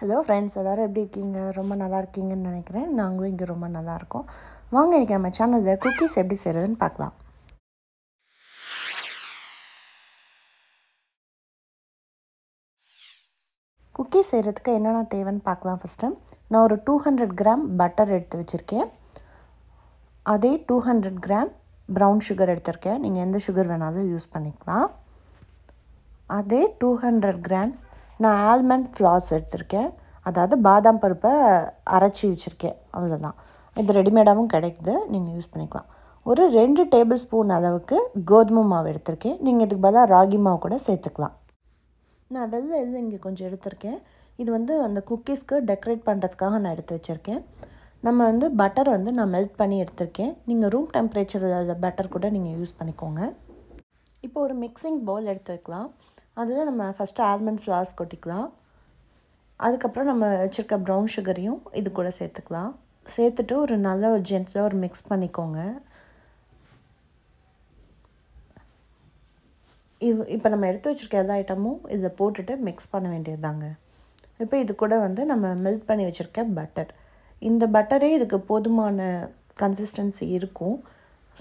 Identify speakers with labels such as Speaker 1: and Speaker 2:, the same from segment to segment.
Speaker 1: Hello friends எல்லோரும் எப்படி இருக்கீங்க ரொம்ப நல்லா இருக்கீங்கன்னு நினைக்கிறேன் நாங்களும் இங்கே ரொம்ப நல்லா இருக்கோம் வாங்க இன்றைக்கி நம்ம சேனலில் குக்கீஸ் எப்படி செய்கிறதுன்னு பார்க்கலாம் குக்கீஸ் செய்கிறதுக்கு என்னென்ன தேவைன்னு பார்க்கலாம் ஃபஸ்ட்டு நான் ஒரு டூ ஹண்ட்ரட் கிராம் பட்டர் எடுத்து வச்சுருக்கேன் அதே two hundred gram brown sugar எடுத்திருக்கேன் நீங்கள் எந்த சுகர் வேணாலும் யூஸ் பண்ணிக்கலாம் அதே டூ ஹண்ட்ரட் கிராம்ஸ் நான் ஆல்மண்ட் ஃப்ளாஸ் எடுத்திருக்கேன் அதாவது பாதாம் பருப்பை அரைச்சி வச்சுருக்கேன் அவ்வளோதான் இது ரெடிமேடாகவும் கிடைக்குது நீங்கள் யூஸ் பண்ணிக்கலாம் ஒரு ரெண்டு டேபிள் ஸ்பூன் அளவுக்கு கோதுமை மாவு எடுத்திருக்கேன் நீங்கள் இதுக்கு பதிலாக ராகி மாவு கூட சேர்த்துக்கலாம் நான் வெள்ளை இது இங்கே கொஞ்சம் எடுத்திருக்கேன் இது வந்து அந்த குக்கீஸ்க்கு டெக்கரேட் பண்ணுறதுக்காக நான் எடுத்து வச்சுருக்கேன் நம்ம வந்து பட்டர் வந்து நான் மெல்ட் பண்ணி எடுத்திருக்கேன் நீங்கள் ரூம் டெம்பரேச்சரில் பட்டர் கூட நீங்கள் யூஸ் பண்ணிக்கோங்க இப்போ ஒரு மிக்சிங் பவுல் எடுத்துக்கலாம் அதில் நம்ம ஃபஸ்ட்டு ஆல்மண்ட் ஃப்ளார்ஸ் கொட்டிக்கலாம் அதுக்கப்புறம் நம்ம வச்சுருக்க ப்ரௌன் சுகரையும் இது கூட சேர்த்துக்கலாம் சேர்த்துட்டு ஒரு நல்ல ஒரு ஜென்டலாக ஒரு மிக்ஸ் பண்ணிக்கோங்க இது இப்போ நம்ம எடுத்து வச்சுருக்க எல்லா ஐட்டமும் இதில் போட்டுட்டு மிக்ஸ் பண்ண வேண்டியது தாங்க இப்போ இது கூட வந்து நம்ம மெல்ட் பண்ணி வச்சுருக்க பட்டர் இந்த பட்டரே இதுக்கு போதுமான கன்சிஸ்டன்சி இருக்கும்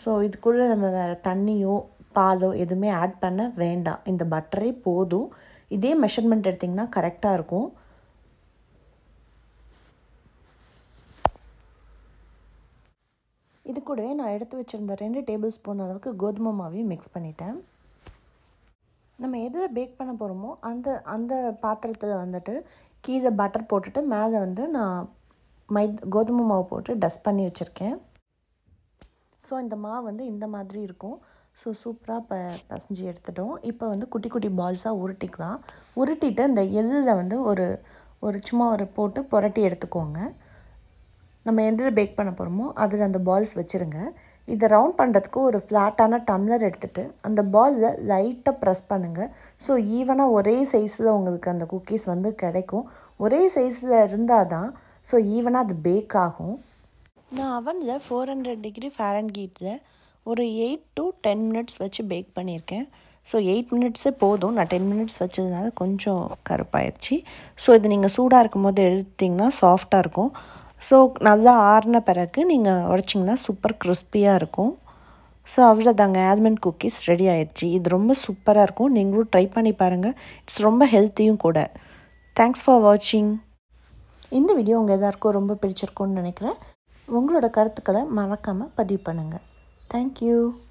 Speaker 1: ஸோ இது கூட நம்ம வேறு தண்ணியோ பாலோ எதுவுமே ஆட் பண்ண வேண்டாம் இந்த பட்டரே போதும் இதே மெஷர்மெண்ட் எடுத்திங்கன்னா கரெக்டாக இருக்கும் இது கூடவே நான் எடுத்து வச்சுருந்த ரெண்டு டேபிள் ஸ்பூன் அளவுக்கு கோதுமை மாவையும் மிக்ஸ் பண்ணிட்டேன் நம்ம எதில் பேக் பண்ண போகிறோமோ அந்த அந்த பாத்திரத்தில் வந்துட்டு கீழே பட்டர் போட்டுட்டு மேலே வந்து நான் மை கோதுமை மாவு போட்டு டஸ்ட் பண்ணி வச்சுருக்கேன் ஸோ இந்த மாவு வந்து இந்த மாதிரி இருக்கும் ஸோ சூப்பராக இப்போ பசஞ்சு எடுத்துட்டோம் இப்போ வந்து குட்டி குட்டி பால்ஸாக உருட்டிக்கலாம் உருட்டிட்டு இந்த எள்ளில் வந்து ஒரு ஒரு சும்மா ஒரு போட்டு புரட்டி எடுத்துக்கோங்க நம்ம எந்த பேக் பண்ண போகிறோமோ அதில் அந்த பால்ஸ் வச்சுருங்க இதை ரவுண்ட் பண்ணுறதுக்கு ஒரு ஃப்ளாட்டான டம்ளர் எடுத்துகிட்டு அந்த பாலில் லைட்டாக ப்ரெஸ் பண்ணுங்கள் ஸோ ஈவனாக ஒரே சைஸில் உங்களுக்கு அந்த குக்கீஸ் வந்து கிடைக்கும் ஒரே சைஸில் இருந்தால் தான் ஸோ ஈவனாக அது பேக் ஆகும் நான் அவனில் ஃபோர் ஹண்ட்ரட் டிகிரி ஃபேரன் கீட்டில் ஒரு எயிட் டு டென் மினிட்ஸ் வச்சு பேக் பண்ணியிருக்கேன் ஸோ எயிட் மினிட்ஸே போதும் நான் டென் மினிட்ஸ் வச்சதுனால கொஞ்சம் கருப்பாயிடுச்சு ஸோ இது நீங்கள் சூடாக இருக்கும் போது எடுத்திங்கன்னா சாஃப்டாக இருக்கும் ஸோ நல்லா ஆறின பிறகு நீங்கள் உடச்சிங்கன்னா சூப்பர் கிறிஸ்பியாக இருக்கும் ஸோ அவ்வளோதாங்க ஆல்மண்ட் குக்கீஸ் ரெடி ஆயிடுச்சு இது ரொம்ப சூப்பராக இருக்கும் நீங்களும் ட்ரை பண்ணி பாருங்கள் இட்ஸ் ரொம்ப ஹெல்த்தியும் கூட தேங்க்ஸ் ஃபார் வாட்சிங் இந்த வீடியோ உங்கள் எல்லாருக்கும் ரொம்ப பிடிச்சிருக்கும்னு நினைக்கிறேன் உங்களோட கருத்துக்களை மறக்காமல் பதிவு பண்ணுங்கள் Thank you.